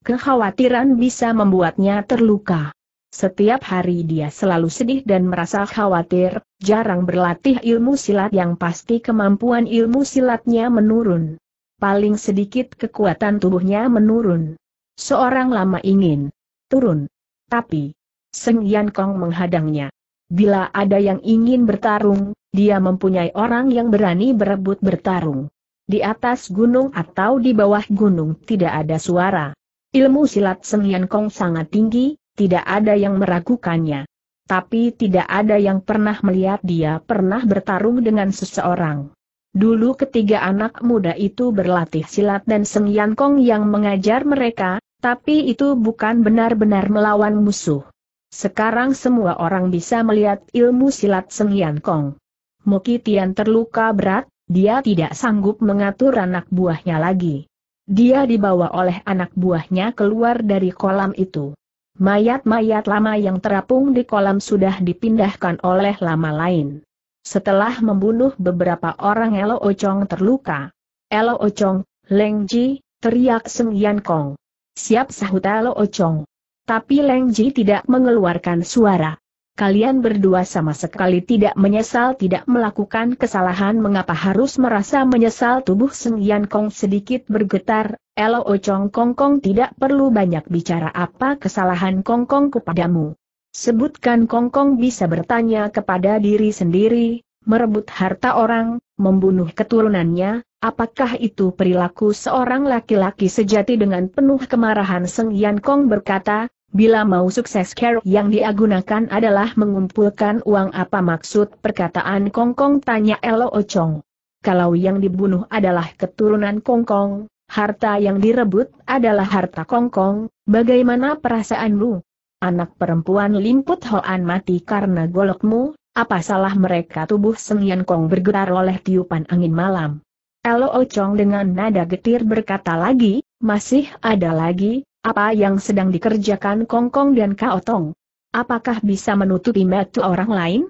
Kekhawatiran bisa membuatnya terluka. Setiap hari dia selalu sedih dan merasa khawatir, jarang berlatih ilmu silat yang pasti kemampuan ilmu silatnya menurun. Paling sedikit kekuatan tubuhnya menurun. Seorang lama ingin turun. Tapi, Seng Yan Kong menghadangnya. Bila ada yang ingin bertarung, dia mempunyai orang yang berani berebut bertarung. Di atas gunung atau di bawah gunung tidak ada suara. Ilmu silat Sengian Kong sangat tinggi, tidak ada yang meragukannya. Tapi tidak ada yang pernah melihat dia pernah bertarung dengan seseorang. Dulu ketiga anak muda itu berlatih silat dan Sengian Kong yang mengajar mereka, tapi itu bukan benar-benar melawan musuh. Sekarang semua orang bisa melihat ilmu silat Seng Yan Kong. Moki Tian terluka berat, dia tidak sanggup mengatur anak buahnya lagi. Dia dibawa oleh anak buahnya keluar dari kolam itu. Mayat-mayat lama yang terapung di kolam sudah dipindahkan oleh lama lain. Setelah membunuh beberapa orang Elo Ocong terluka. Elo Ocong, Leng Ji, teriak Seng Yan Kong. Siap sahut Elo Ocong tapi Leng Ji tidak mengeluarkan suara. Kalian berdua sama sekali tidak menyesal tidak melakukan kesalahan mengapa harus merasa menyesal tubuh Seng Yan Kong sedikit bergetar, Elo Chong Kong Kong tidak perlu banyak bicara apa kesalahan Kong Kong kepadamu. Sebutkan Kong Kong bisa bertanya kepada diri sendiri, merebut harta orang, membunuh keturunannya, apakah itu perilaku seorang laki-laki sejati dengan penuh kemarahan Seng Yan Kong berkata, Bila mau sukses care yang dia gunakan adalah mengumpulkan uang apa maksud perkataan Kongkong -kong, tanya Elo Ochong. Kalau yang dibunuh adalah keturunan Kongkong, -kong, harta yang direbut adalah harta Kongkong, -kong, bagaimana perasaanmu? Anak perempuan limput Hoan mati karena golokmu, apa salah mereka tubuh Yan Kong bergetar oleh tiupan angin malam. Elo Ochong dengan nada getir berkata lagi, masih ada lagi, apa yang sedang dikerjakan Kongkong dan Kaotong? Apakah bisa menutupi metu orang lain?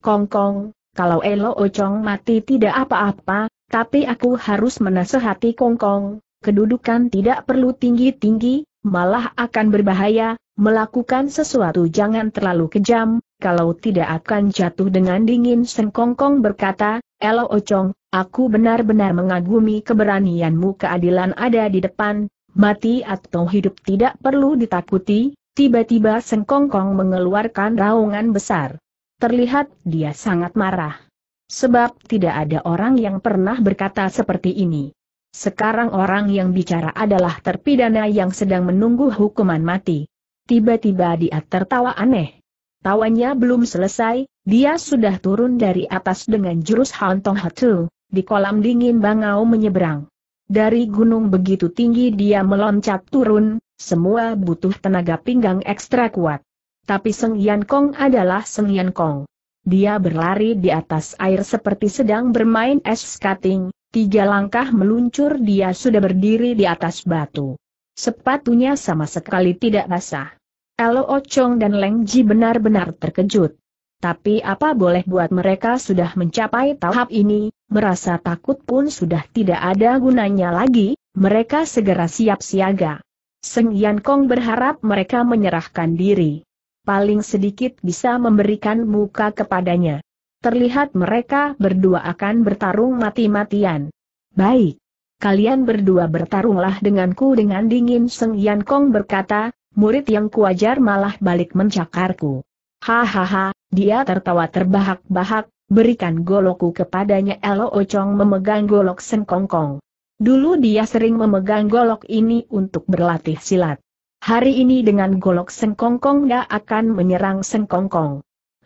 Kongkong, kalau Elo Ocong mati tidak apa-apa, tapi aku harus menasehati Kongkong, kedudukan tidak perlu tinggi-tinggi, malah akan berbahaya, melakukan sesuatu jangan terlalu kejam, kalau tidak akan jatuh dengan dingin Seng Kongkong berkata, Elo Ocong, aku benar-benar mengagumi keberanianmu keadilan ada di depan, Mati atau hidup tidak perlu ditakuti, tiba-tiba Sengkongkong mengeluarkan raungan besar. Terlihat dia sangat marah. Sebab tidak ada orang yang pernah berkata seperti ini. Sekarang orang yang bicara adalah terpidana yang sedang menunggu hukuman mati. Tiba-tiba dia tertawa aneh. Tawanya belum selesai, dia sudah turun dari atas dengan jurus Hantong Hatu, di kolam dingin Bangau menyeberang. Dari gunung begitu tinggi dia meloncat turun, semua butuh tenaga pinggang ekstra kuat. Tapi Seng Yan Kong adalah Seng Yan Kong. Dia berlari di atas air seperti sedang bermain es skating, tiga langkah meluncur dia sudah berdiri di atas batu. Sepatunya sama sekali tidak basah. Elo Ochong dan Leng Ji benar-benar terkejut. Tapi apa boleh buat mereka sudah mencapai tahap ini, merasa takut pun sudah tidak ada gunanya lagi, mereka segera siap siaga. Seng Yan Kong berharap mereka menyerahkan diri. Paling sedikit bisa memberikan muka kepadanya. Terlihat mereka berdua akan bertarung mati-matian. Baik. Kalian berdua bertarunglah denganku dengan dingin Seng Yan Kong berkata, murid yang kuajar malah balik mencakarku. Hahaha, dia tertawa terbahak-bahak, berikan goloku kepadanya Elo Ocong memegang golok sengkongkong. Dulu dia sering memegang golok ini untuk berlatih silat. Hari ini dengan golok sengkongkong dia akan menyerang sengkongkong.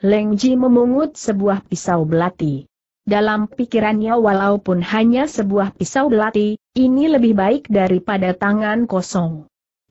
Leng Ji memungut sebuah pisau belati. Dalam pikirannya walaupun hanya sebuah pisau belati, ini lebih baik daripada tangan kosong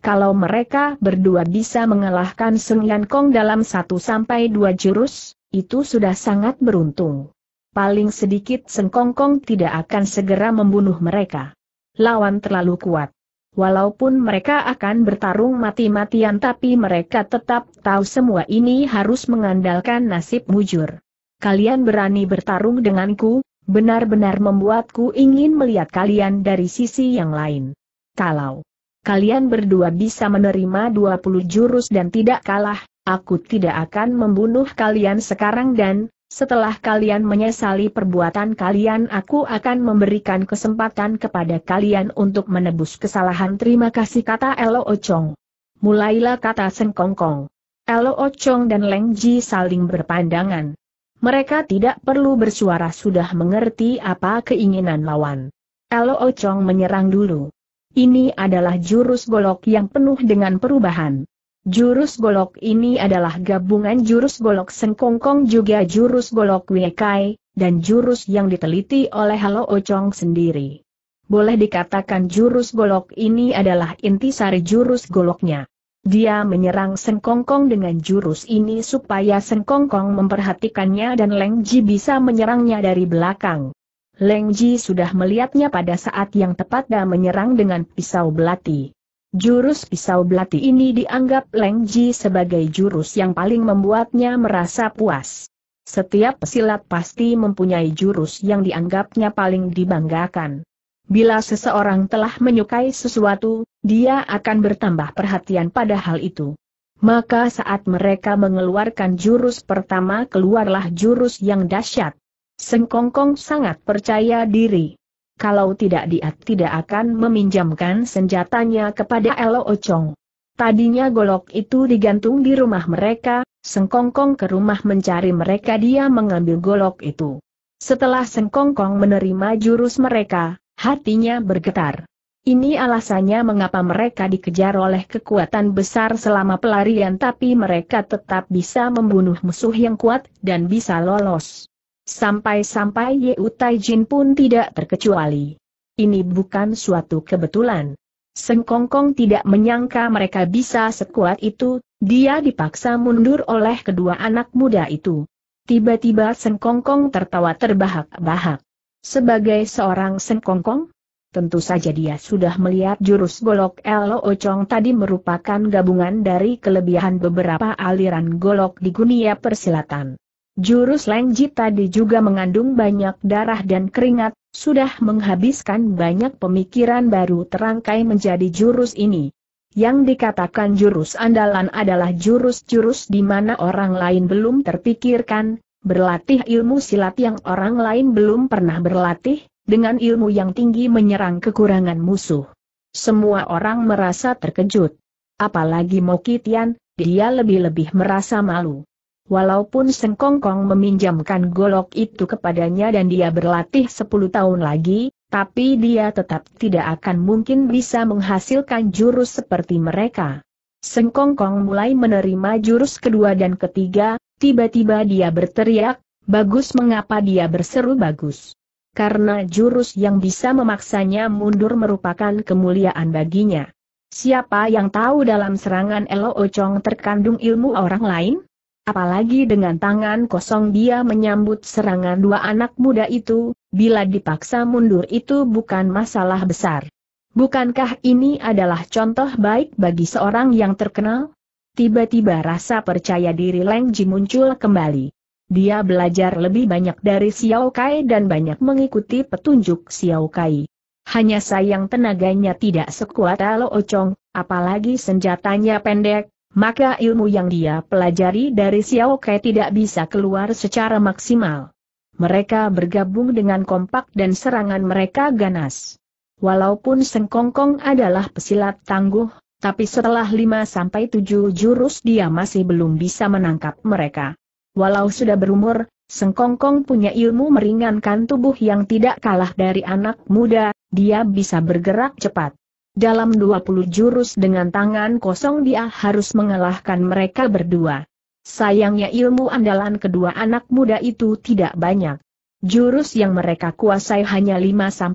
kalau mereka berdua bisa mengalahkan Sun Yan Kong dalam satu sampai dua jurus, itu sudah sangat beruntung. Paling sedikit Sun Kong Kong tidak akan segera membunuh mereka. Lawan terlalu kuat. Walaupun mereka akan bertarung mati-matian tapi mereka tetap tahu semua ini harus mengandalkan nasib mujur. Kalian berani bertarung denganku, benar-benar membuatku ingin melihat kalian dari sisi yang lain. Kalau kalian berdua bisa menerima 20 jurus dan tidak kalah, aku tidak akan membunuh kalian sekarang dan, setelah kalian menyesali perbuatan kalian aku akan memberikan kesempatan kepada kalian untuk menebus kesalahan terima kasih kata Elo Ochong. Mulailah kata Sengkongkong. Elo Ochong dan Leng Ji saling berpandangan. Mereka tidak perlu bersuara sudah mengerti apa keinginan lawan. Elo Ochong menyerang dulu. Ini adalah jurus golok yang penuh dengan perubahan. Jurus golok ini adalah gabungan jurus golok sengkongkong juga jurus golok wekai, dan jurus yang diteliti oleh Halo ocong sendiri. Boleh dikatakan jurus golok ini adalah intisari jurus goloknya. Dia menyerang Sengkongkong dengan jurus ini supaya Sengkongkong memperhatikannya dan Leng bisa menyerangnya dari belakang. Leng Ji sudah melihatnya pada saat yang tepat dan menyerang dengan pisau belati. Jurus pisau belati ini dianggap Leng Ji sebagai jurus yang paling membuatnya merasa puas. Setiap pesilat pasti mempunyai jurus yang dianggapnya paling dibanggakan. Bila seseorang telah menyukai sesuatu, dia akan bertambah perhatian pada hal itu. Maka saat mereka mengeluarkan jurus pertama keluarlah jurus yang dahsyat. Sengkongkong sangat percaya diri. Kalau tidak dia tidak akan meminjamkan senjatanya kepada Elo Ocong. Tadinya golok itu digantung di rumah mereka, Sengkongkong ke rumah mencari mereka dia mengambil golok itu. Setelah Sengkongkong menerima jurus mereka, hatinya bergetar. Ini alasannya mengapa mereka dikejar oleh kekuatan besar selama pelarian tapi mereka tetap bisa membunuh musuh yang kuat dan bisa lolos. Sampai-sampai Utai Jin pun tidak terkecuali. Ini bukan suatu kebetulan. Sengkongkong tidak menyangka mereka bisa sekuat itu, dia dipaksa mundur oleh kedua anak muda itu. Tiba-tiba Sengkongkong tertawa terbahak-bahak. Sebagai seorang Sengkongkong, tentu saja dia sudah melihat jurus golok Elo Ocong tadi merupakan gabungan dari kelebihan beberapa aliran golok di dunia persilatan. Jurus Lengji tadi juga mengandung banyak darah dan keringat, sudah menghabiskan banyak pemikiran baru terangkai menjadi jurus ini. Yang dikatakan jurus andalan adalah jurus-jurus di mana orang lain belum terpikirkan, berlatih ilmu silat yang orang lain belum pernah berlatih, dengan ilmu yang tinggi menyerang kekurangan musuh. Semua orang merasa terkejut. Apalagi Mokitian, dia lebih-lebih merasa malu. Walaupun Sengkongkong meminjamkan golok itu kepadanya dan dia berlatih 10 tahun lagi, tapi dia tetap tidak akan mungkin bisa menghasilkan jurus seperti mereka. Sengkongkong mulai menerima jurus kedua dan ketiga, tiba-tiba dia berteriak, bagus mengapa dia berseru bagus. Karena jurus yang bisa memaksanya mundur merupakan kemuliaan baginya. Siapa yang tahu dalam serangan Elo Ocong terkandung ilmu orang lain? Apalagi dengan tangan kosong dia menyambut serangan dua anak muda itu, bila dipaksa mundur itu bukan masalah besar. Bukankah ini adalah contoh baik bagi seorang yang terkenal? Tiba-tiba rasa percaya diri Leng Ji muncul kembali. Dia belajar lebih banyak dari Xiao Kai dan banyak mengikuti petunjuk Xiao Kai. Hanya sayang tenaganya tidak sekuat Lo Ochong, apalagi senjatanya pendek, maka ilmu yang dia pelajari dari Xiao Kai tidak bisa keluar secara maksimal. Mereka bergabung dengan kompak dan serangan mereka ganas. Walaupun Sengkongkong adalah pesilat tangguh, tapi setelah 5-7 jurus dia masih belum bisa menangkap mereka. Walau sudah berumur, Sengkongkong punya ilmu meringankan tubuh yang tidak kalah dari anak muda, dia bisa bergerak cepat. Dalam 20 jurus dengan tangan kosong dia harus mengalahkan mereka berdua. Sayangnya ilmu andalan kedua anak muda itu tidak banyak. Jurus yang mereka kuasai hanya 5-7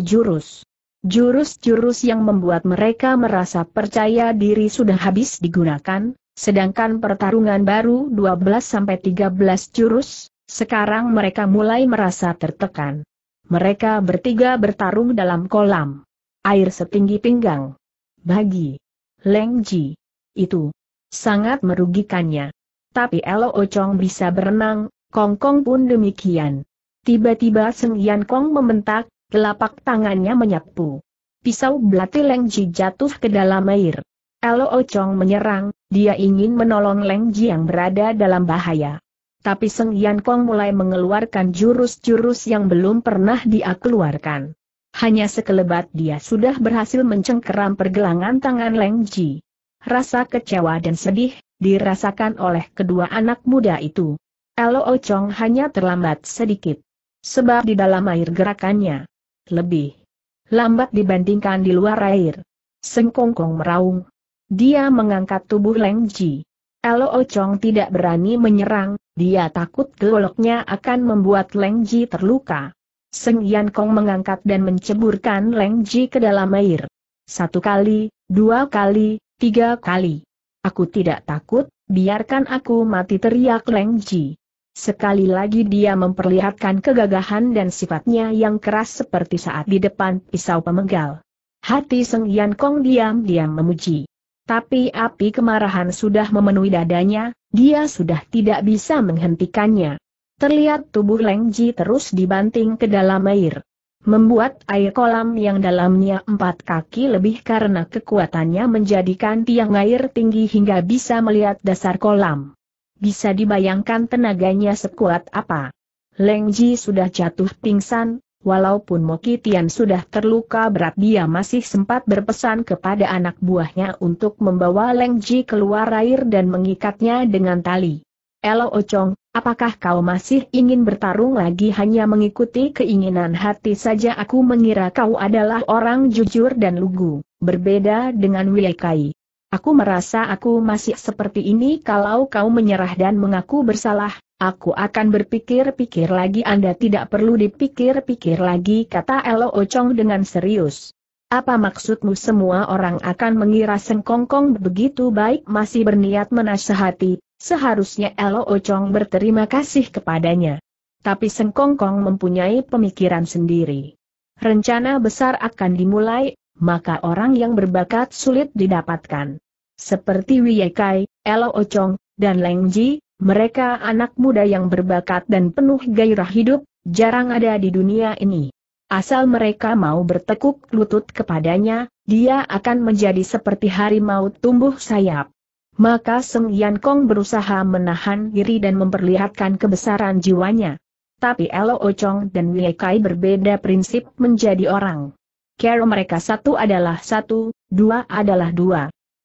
jurus. Jurus-jurus yang membuat mereka merasa percaya diri sudah habis digunakan, sedangkan pertarungan baru 12-13 jurus, sekarang mereka mulai merasa tertekan. Mereka bertiga bertarung dalam kolam. Air setinggi pinggang. Bagi Leng Ji. Itu sangat merugikannya. Tapi Elo Ocong bisa berenang, Kong Kong pun demikian. Tiba-tiba Seng Yan Kong membentak, telapak tangannya menyapu. Pisau belati Leng Ji jatuh ke dalam air. Elo Ocong menyerang, dia ingin menolong Leng Ji yang berada dalam bahaya. Tapi Seng Yan Kong mulai mengeluarkan jurus-jurus yang belum pernah dia keluarkan. Hanya sekelebat dia sudah berhasil mencengkeram pergelangan tangan Leng Ji. Rasa kecewa dan sedih, dirasakan oleh kedua anak muda itu. Elo Ocong oh hanya terlambat sedikit. Sebab di dalam air gerakannya lebih lambat dibandingkan di luar air. Sengkongkong meraung. Dia mengangkat tubuh Leng Ji. Lo Ocong oh tidak berani menyerang, dia takut goloknya akan membuat Leng Ji terluka. Seng Yan Kong mengangkat dan menceburkan Leng Ji ke dalam air. Satu kali, dua kali, tiga kali. Aku tidak takut, biarkan aku mati teriak Leng Ji. Sekali lagi dia memperlihatkan kegagahan dan sifatnya yang keras seperti saat di depan pisau pemenggal. Hati Seng Yan Kong diam-diam memuji. Tapi api kemarahan sudah memenuhi dadanya, dia sudah tidak bisa menghentikannya. Terlihat tubuh Leng terus dibanting ke dalam air. Membuat air kolam yang dalamnya empat kaki lebih karena kekuatannya menjadikan tiang air tinggi hingga bisa melihat dasar kolam. Bisa dibayangkan tenaganya sekuat apa. Leng sudah jatuh pingsan, Walaupun Moki Tian sudah terluka berat dia masih sempat berpesan kepada anak buahnya untuk membawa Leng keluar air dan mengikatnya dengan tali. Elo Ocong, apakah kau masih ingin bertarung lagi hanya mengikuti keinginan hati saja aku mengira kau adalah orang jujur dan lugu, berbeda dengan Wiekai. Aku merasa aku masih seperti ini kalau kau menyerah dan mengaku bersalah, aku akan berpikir-pikir lagi Anda tidak perlu dipikir-pikir lagi kata Elo Ocong dengan serius. Apa maksudmu semua orang akan mengira Sengkongkong begitu baik masih berniat menasehati, Seharusnya Elo Ocong berterima kasih kepadanya. Tapi Sengkongkong mempunyai pemikiran sendiri. Rencana besar akan dimulai, maka orang yang berbakat sulit didapatkan. Seperti Wiyekai, Elo Ocong, dan Lengji, mereka anak muda yang berbakat dan penuh gairah hidup, jarang ada di dunia ini. Asal mereka mau bertekuk lutut kepadanya, dia akan menjadi seperti harimau tumbuh sayap. Maka Seng Yan Kong berusaha menahan diri dan memperlihatkan kebesaran jiwanya. Tapi Elo Ocong oh dan Wei Kai berbeda prinsip menjadi orang. Kero mereka satu adalah satu, dua adalah dua.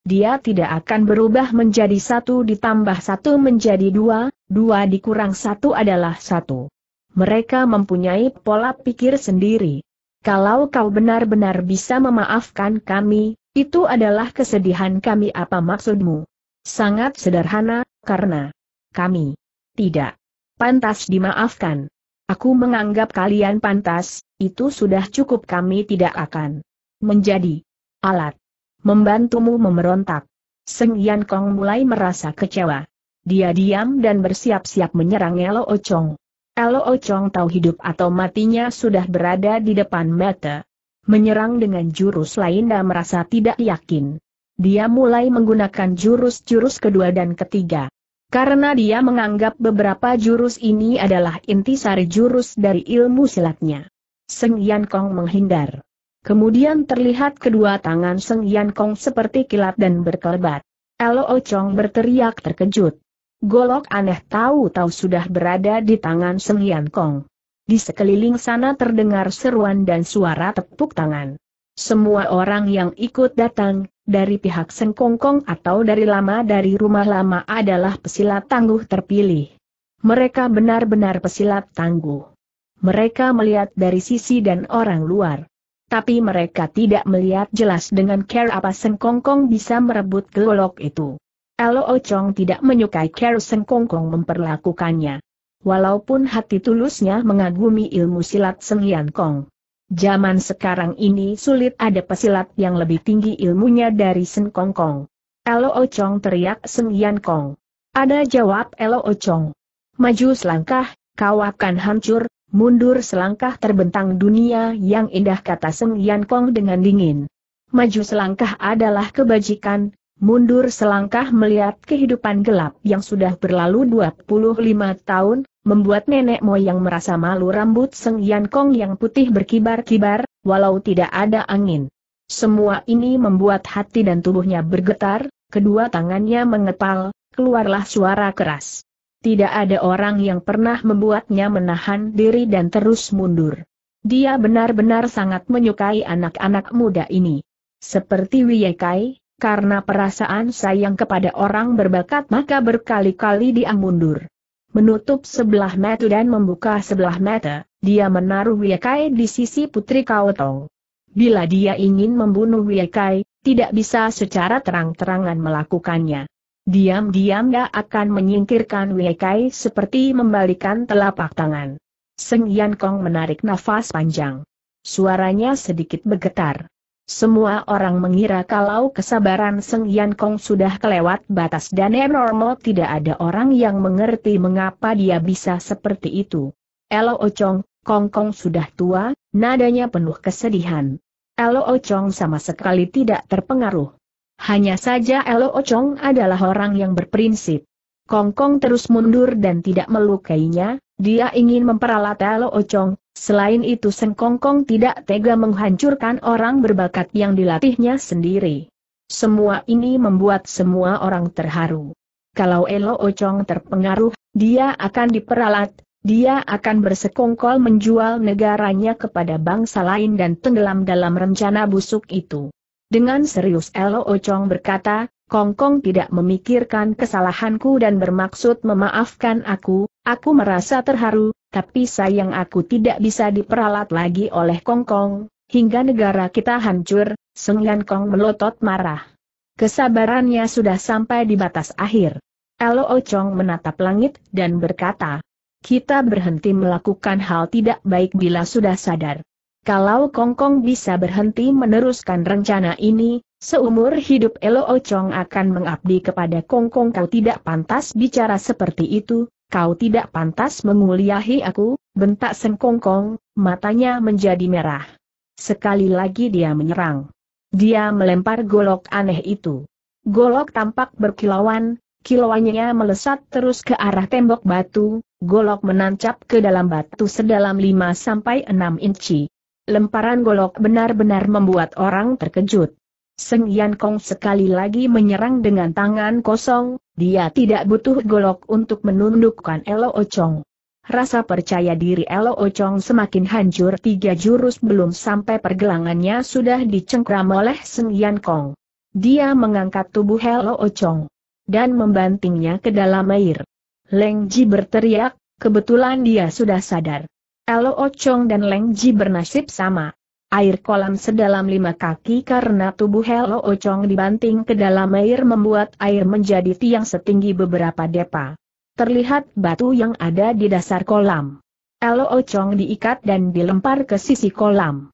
Dia tidak akan berubah menjadi satu ditambah satu menjadi dua, dua dikurang satu adalah satu. Mereka mempunyai pola pikir sendiri. Kalau kau benar-benar bisa memaafkan kami, itu adalah kesedihan kami apa maksudmu? Sangat sederhana, karena kami tidak pantas dimaafkan. Aku menganggap kalian pantas, itu sudah cukup kami tidak akan menjadi alat membantumu memberontak. Seng Yan Kong mulai merasa kecewa. Dia diam dan bersiap-siap menyerang Elo ocong Elo ocong tahu hidup atau matinya sudah berada di depan mata. Menyerang dengan jurus lain dan merasa tidak yakin dia mulai menggunakan jurus-jurus kedua dan ketiga. Karena dia menganggap beberapa jurus ini adalah inti sari jurus dari ilmu silatnya. Seng Yan Kong menghindar. Kemudian terlihat kedua tangan Seng Yan Kong seperti kilat dan berkelebat. Lo Chong berteriak terkejut. Golok aneh tahu-tahu sudah berada di tangan Seng Yan Kong. Di sekeliling sana terdengar seruan dan suara tepuk tangan. Semua orang yang ikut datang, dari pihak Sengkongkong atau dari lama dari rumah lama adalah pesilat tangguh terpilih. Mereka benar-benar pesilat tangguh. Mereka melihat dari sisi dan orang luar. Tapi mereka tidak melihat jelas dengan care apa Sengkongkong bisa merebut gelolok itu. Elo Ochong tidak menyukai care Sengkongkong memperlakukannya. Walaupun hati tulusnya mengagumi ilmu silat Seng Yan Kong. Zaman sekarang ini sulit ada pesilat yang lebih tinggi ilmunya dari Sen Kong Kong. Elo Ochong teriak Sen Yan Kong. Ada jawab Elo Ochong. Maju selangkah, kau akan hancur, mundur selangkah terbentang dunia yang indah kata Sen Yan Kong dengan dingin. Maju selangkah adalah kebajikan, mundur selangkah melihat kehidupan gelap yang sudah berlalu 25 tahun, membuat nenek moyang merasa malu rambut Seng Yan Kong yang putih berkibar-kibar, walau tidak ada angin. Semua ini membuat hati dan tubuhnya bergetar, kedua tangannya mengepal, keluarlah suara keras. Tidak ada orang yang pernah membuatnya menahan diri dan terus mundur. Dia benar-benar sangat menyukai anak-anak muda ini. Seperti Wiyekai, karena perasaan sayang kepada orang berbakat maka berkali-kali dia mundur menutup sebelah mata dan membuka sebelah mata, dia menaruh Wiekai di sisi Putri Kaotong. Bila dia ingin membunuh Wiekai, tidak bisa secara terang-terangan melakukannya. Diam-diam dia akan menyingkirkan Wiekai seperti membalikan telapak tangan. Seng Yan Kong menarik nafas panjang. Suaranya sedikit bergetar. Semua orang mengira kalau kesabaran Seng Yan Kong sudah kelewat batas dan normal tidak ada orang yang mengerti mengapa dia bisa seperti itu. Elo Ochong, Kong Kong sudah tua, nadanya penuh kesedihan. Elo Ochong sama sekali tidak terpengaruh. Hanya saja Elo Ochong adalah orang yang berprinsip. Kongkong terus mundur dan tidak melukainya, dia ingin memperalat Lo Ocong, selain itu Sen Kongkong tidak tega menghancurkan orang berbakat yang dilatihnya sendiri. Semua ini membuat semua orang terharu. Kalau Elo Ocong terpengaruh, dia akan diperalat, dia akan bersekongkol menjual negaranya kepada bangsa lain dan tenggelam dalam rencana busuk itu. Dengan serius Elo Ocong berkata, Kongkong tidak memikirkan kesalahanku dan bermaksud memaafkan aku, aku merasa terharu, tapi sayang aku tidak bisa diperalat lagi oleh Kongkong, hingga negara kita hancur, Yan Kong melotot marah. Kesabarannya sudah sampai di batas akhir. Elo Ocong menatap langit dan berkata, kita berhenti melakukan hal tidak baik bila sudah sadar. Kalau Kongkong bisa berhenti meneruskan rencana ini, Seumur hidup Elo Ochong akan mengabdi kepada Kongkong. Kong kau tidak pantas bicara seperti itu, kau tidak pantas menguliahi aku, bentak Seng Kong Kong, matanya menjadi merah. Sekali lagi dia menyerang. Dia melempar golok aneh itu. Golok tampak berkilauan, kilauannya melesat terus ke arah tembok batu, golok menancap ke dalam batu sedalam 5 sampai 6 inci. Lemparan golok benar-benar membuat orang terkejut. Seng Yan Kong sekali lagi menyerang dengan tangan kosong, dia tidak butuh golok untuk menundukkan Elo Ochong. Rasa percaya diri Elo Ochong semakin hancur tiga jurus belum sampai pergelangannya sudah dicengkram oleh Seng Yan Kong. Dia mengangkat tubuh Elo Ochong dan membantingnya ke dalam air. Leng Ji berteriak, kebetulan dia sudah sadar. Elo Ochong dan Leng Ji bernasib sama. Air kolam sedalam lima kaki karena tubuh Hello Ocong dibanting ke dalam air membuat air menjadi tiang setinggi beberapa depa. Terlihat batu yang ada di dasar kolam. Hello Ocong diikat dan dilempar ke sisi kolam.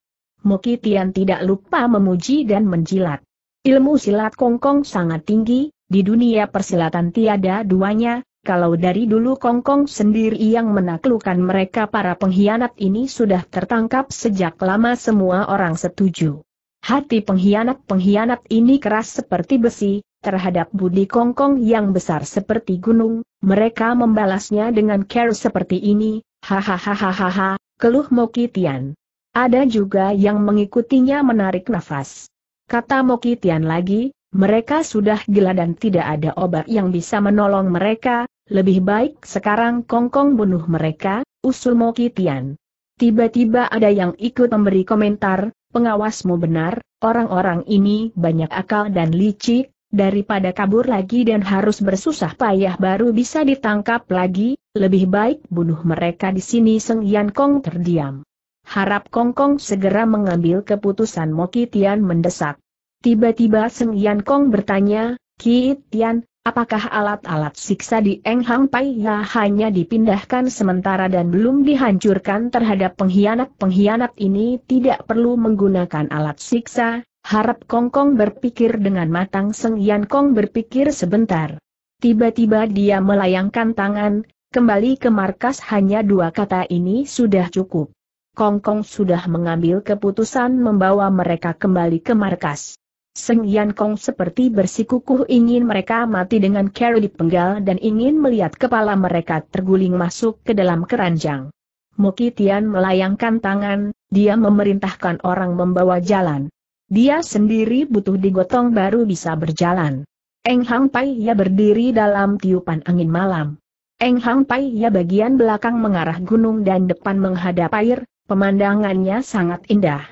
Tian tidak lupa memuji dan menjilat. Ilmu silat Kongkong sangat tinggi, di dunia persilatan tiada duanya, kalau dari dulu Kongkong sendiri yang menaklukkan mereka para pengkhianat ini sudah tertangkap sejak lama semua orang setuju. Hati pengkhianat-pengkhianat ini keras seperti besi, terhadap budi Kongkong yang besar seperti gunung, mereka membalasnya dengan care seperti ini, hahaha, keluh Mokitian. Ada juga yang mengikutinya menarik nafas. Kata Mokitian lagi, mereka sudah gila dan tidak ada obat yang bisa menolong mereka, lebih baik sekarang Kongkong bunuh mereka, usul Mokitian. Tiba-tiba ada yang ikut memberi komentar, pengawasmu benar, orang-orang ini banyak akal dan licik, daripada kabur lagi dan harus bersusah payah baru bisa ditangkap lagi, lebih baik bunuh mereka di sini Seng Yan Kong terdiam. Harap kongkong segera mengambil keputusan Mokitian mendesak. Tiba-tiba Seng Yan Kong bertanya, Ki Tian, Apakah alat-alat siksa di Eng Hang Pai ya hanya dipindahkan sementara dan belum dihancurkan terhadap pengkhianat-pengkhianat ini tidak perlu menggunakan alat siksa? Harap Kong Kong berpikir dengan matang Seng Yan Kong berpikir sebentar. Tiba-tiba dia melayangkan tangan, kembali ke markas hanya dua kata ini sudah cukup. Kong Kong sudah mengambil keputusan membawa mereka kembali ke markas. Seng Yan Kong seperti bersikukuh ingin mereka mati dengan cara dipenggal dan ingin melihat kepala mereka terguling masuk ke dalam keranjang. Mukitian Tian melayangkan tangan, dia memerintahkan orang membawa jalan. Dia sendiri butuh digotong baru bisa berjalan. Eng Hang Pai ya berdiri dalam tiupan angin malam. Eng Hang Pai ya bagian belakang mengarah gunung dan depan menghadap air, pemandangannya sangat indah.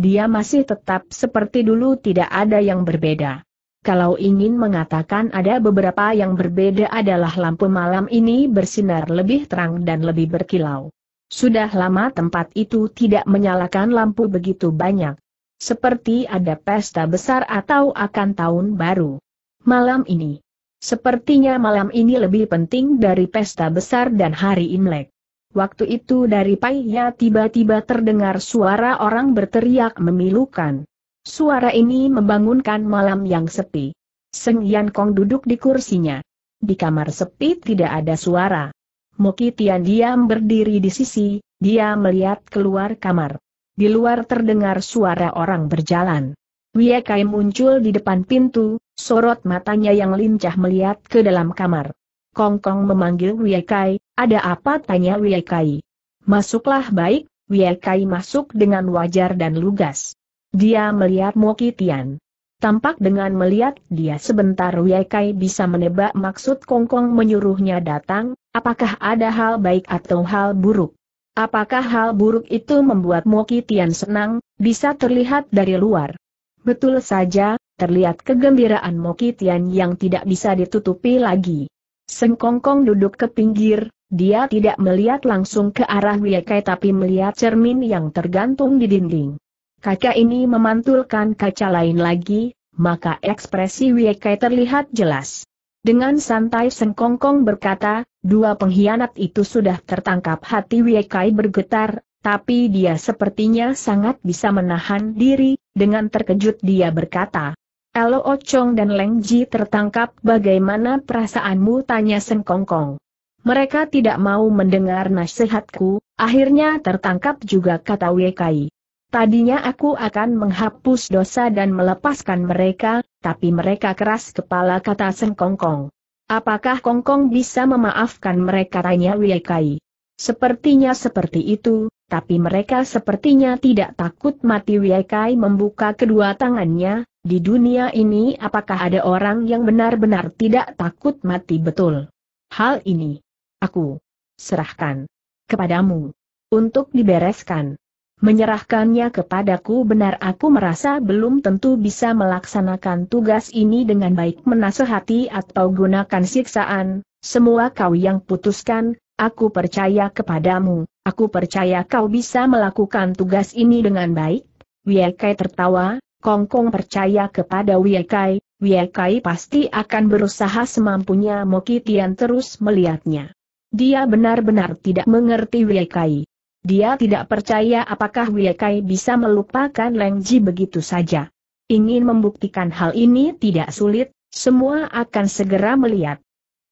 Dia masih tetap seperti dulu tidak ada yang berbeda. Kalau ingin mengatakan ada beberapa yang berbeda adalah lampu malam ini bersinar lebih terang dan lebih berkilau. Sudah lama tempat itu tidak menyalakan lampu begitu banyak. Seperti ada pesta besar atau akan tahun baru. Malam ini. Sepertinya malam ini lebih penting dari pesta besar dan hari Imlek. Waktu itu dari pahitnya tiba-tiba terdengar suara orang berteriak memilukan. Suara ini membangunkan malam yang sepi. Seng Yan Kong duduk di kursinya. Di kamar sepi tidak ada suara. Moki Tian diam berdiri di sisi, dia melihat keluar kamar. Di luar terdengar suara orang berjalan. Wie Kai muncul di depan pintu, sorot matanya yang lincah melihat ke dalam kamar. Kong Kong memanggil Wie Kai, ada apa tanya Wiekai? Masuklah baik, Wiekai masuk dengan wajar dan lugas. Dia melihat Mokitian. Tampak dengan melihat dia sebentar Wiekai bisa menebak maksud Kongkong menyuruhnya datang, apakah ada hal baik atau hal buruk. Apakah hal buruk itu membuat Mokitian senang, bisa terlihat dari luar. Betul saja, terlihat kegembiraan Mokitian yang tidak bisa ditutupi lagi. Sengkongkong duduk ke pinggir, dia tidak melihat langsung ke arah Wiekai tapi melihat cermin yang tergantung di dinding. Kaca ini memantulkan kaca lain lagi, maka ekspresi Wiekai terlihat jelas. Dengan santai Sengkongkong berkata, dua pengkhianat itu sudah tertangkap hati Wiekai bergetar, tapi dia sepertinya sangat bisa menahan diri, dengan terkejut dia berkata. Elo Ochong dan Leng Ji tertangkap bagaimana perasaanmu tanya Sengkongkong. Mereka tidak mau mendengar nasihatku, akhirnya tertangkap juga kata Wekai. Tadinya aku akan menghapus dosa dan melepaskan mereka, tapi mereka keras kepala kata Seng Kong. Apakah Kong Kong bisa memaafkan mereka tanya Wekai? Sepertinya seperti itu, tapi mereka sepertinya tidak takut mati Wekai membuka kedua tangannya, di dunia ini apakah ada orang yang benar-benar tidak takut mati betul? Hal ini aku serahkan kepadamu untuk dibereskan. Menyerahkannya kepadaku benar aku merasa belum tentu bisa melaksanakan tugas ini dengan baik menasehati atau gunakan siksaan, semua kau yang putuskan, aku percaya kepadamu, aku percaya kau bisa melakukan tugas ini dengan baik. Wiekai tertawa, Kongkong percaya kepada Wiekai, Wiekai pasti akan berusaha semampunya Mokitian terus melihatnya. Dia benar-benar tidak mengerti Kai. Dia tidak percaya apakah Kai bisa melupakan Leng Ji begitu saja. Ingin membuktikan hal ini tidak sulit, semua akan segera melihat.